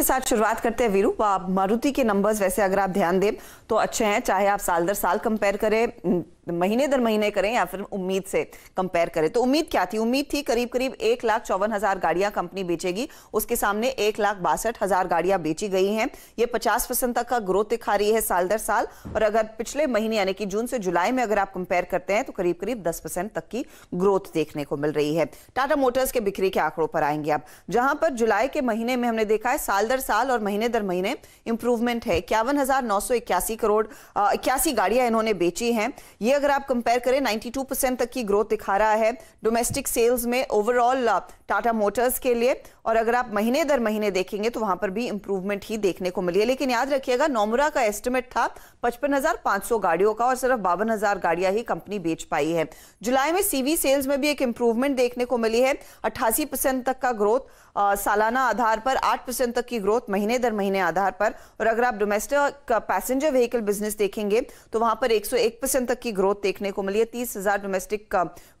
के साथ शुरुआत करते हैं वीरू मारुति के नंबर्स वैसे अगर आप ध्यान दें तो अच्छे हैं चाहे आप साल दर साल कंपेयर करें महीने दर महीने करें या फिर उम्मीद से कंपेयर करें तो उम्मीद क्या थी उम्मीद थी करीब करीब एक लाख चौवन हजार गाड़ियां कंपनी बेचेगी उसके सामने एक लाख बासठ हजार गाड़ियां बेची गई हैं ये पचास परसेंट तक का ग्रोथ दिखा रही है साल दर साल और अगर पिछले महीने यानी कि जून से जुलाई में अगर आप कंपेयर करते हैं तो करीब करीब दस तक की ग्रोथ देखने को मिल रही है टाटा मोटर्स के बिक्री के आंकड़ों पर आएंगे आप जहां पर जुलाई के महीने में हमने देखा है साल दर साल और महीने दर महीने इंप्रूवमेंट है इक्यावन करोड़ इक्यासी गाड़ियां इन्होंने बेची हैं ये अगर आप कंपेयर करें 92 परसेंट तक की ग्रोथ दिखा रहा है डोमेस्टिक सेल्स में ओवरऑल टाटा मोटर्स के लिए और अगर आप महीने दर महीने देखेंगे तो वहां पर भी इंप्रूवमेंट ही देखने को मिली है लेकिन याद रखिएगा नोमुरा का एस्टिमेट था पचपन गाड़ियों का और सिर्फ बावन गाड़ियां ही कंपनी बेच पाई है जुलाई में सीवी सेल्स में भी एक इंप्रूवमेंट देखने को मिली है अट्ठासी तक का ग्रोथ uh, सालाना आधार पर आठ परसेंट तक की ग्रोथ महीने दर महीने आधार पर और अगर आप डोमेस्टिक पैसेंजर व्हीकल बिजनेस देखेंगे तो वहां पर एक परसेंट तक की ग्रोथ देखने को मिली है तीस हजार डोमेस्टिक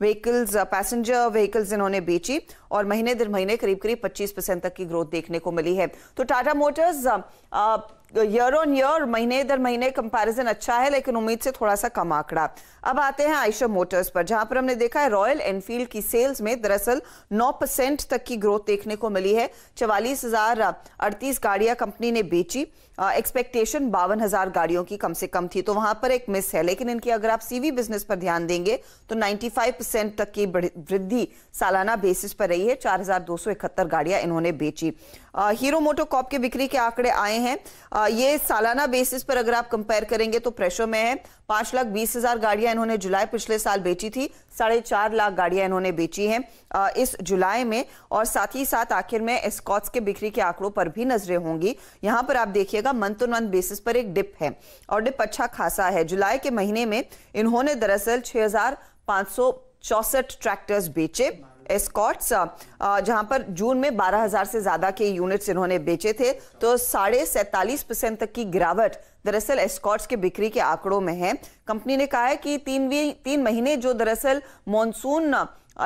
व्हीकल्स पैसेंजर व्हीकल्स इन्होंने बेची और महीने दिन महीने करीब करीब 25 परसेंट तक की ग्रोथ देखने को मिली है तो Tata Motors year on year महीने दर महीने कंपैरिजन अच्छा है लेकिन उम्मीद से थोड़ा सा कम आंकड़ा अब आते हैं आयशा मोटर्स पर जहां पर हमने देखा है रॉयल एनफील्ड की सेल्स में दरअसल 9 परसेंट तक की ग्रोथ देखने को मिली है चवालीस हजार अड़तीस गाड़ियां कंपनी ने बेची एक्सपेक्टेशन बावन हजार गाड़ियों की कम से कम थी तो वहां पर एक मिस है लेकिन इनकी अगर आप सीवी बिजनेस पर ध्यान देंगे तो नाइन्टी परसेंट तक की वृद्धि सालाना बेसिस पर रही है चार गाड़ियां इन्होंने बेची हीरो हीरो मोटोकॉप के बिक्री के आंकड़े आए हैं ये सालाना बेसिस पर अगर आप कंपेयर करेंगे तो प्रेशर में है पांच लाख बीस हजार गाड़ियां इन्होंने जुलाई पिछले साल बेची थी साढ़े चार लाख गाड़ियां इन्होंने बेची हैं इस जुलाई में और साथ ही साथ आखिर में स्कॉट्स के बिक्री के आंकड़ों पर भी नजरें होंगी यहां पर आप देखिएगा मंथ ऑन मंथ बेसिस पर एक डिप है और डिप अच्छा खासा है जुलाई के महीने में इन्होंने दरअसल छह ट्रैक्टर्स बेचे एस्कॉट्स uh, uh, जहां पर जून में 12,000 से ज़्यादा के यूनिट्स इन्होंने बेचे थे तो साढ़े सैतालीस परसेंट तक की गिरावट दरअसल एस्कॉट्स के बिक्री के आंकड़ों में है कंपनी ने कहा है कि तीन तीन महीने जो दरअसल मानसून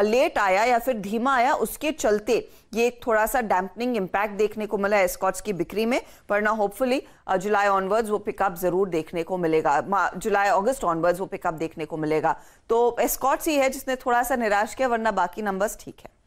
लेट आया या फिर धीमा आया उसके चलते ये एक थोड़ा सा डैम्पनिंग इम्पैक्ट देखने को मिला एस्कॉट्स की बिक्री में वरना होपफुली जुलाई ऑनवर्ड्स वो पिकअप जरूर देखने को मिलेगा जुलाई अगस्त ऑनवर्ड्स वो पिकअप देखने को मिलेगा तो एस्कॉट्स ही है जिसने थोड़ा सा निराश किया वरना बाकी नंबर्स ठीक है